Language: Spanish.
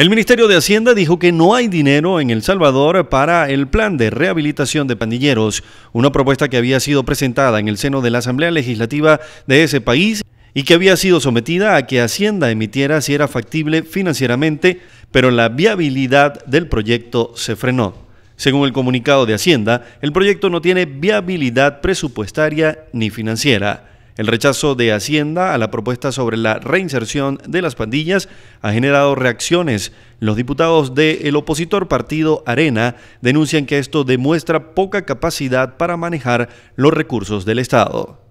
El Ministerio de Hacienda dijo que no hay dinero en El Salvador para el plan de rehabilitación de pandilleros, una propuesta que había sido presentada en el seno de la Asamblea Legislativa de ese país y que había sido sometida a que Hacienda emitiera si era factible financieramente, pero la viabilidad del proyecto se frenó. Según el comunicado de Hacienda, el proyecto no tiene viabilidad presupuestaria ni financiera. El rechazo de Hacienda a la propuesta sobre la reinserción de las pandillas ha generado reacciones. Los diputados del opositor partido Arena denuncian que esto demuestra poca capacidad para manejar los recursos del Estado.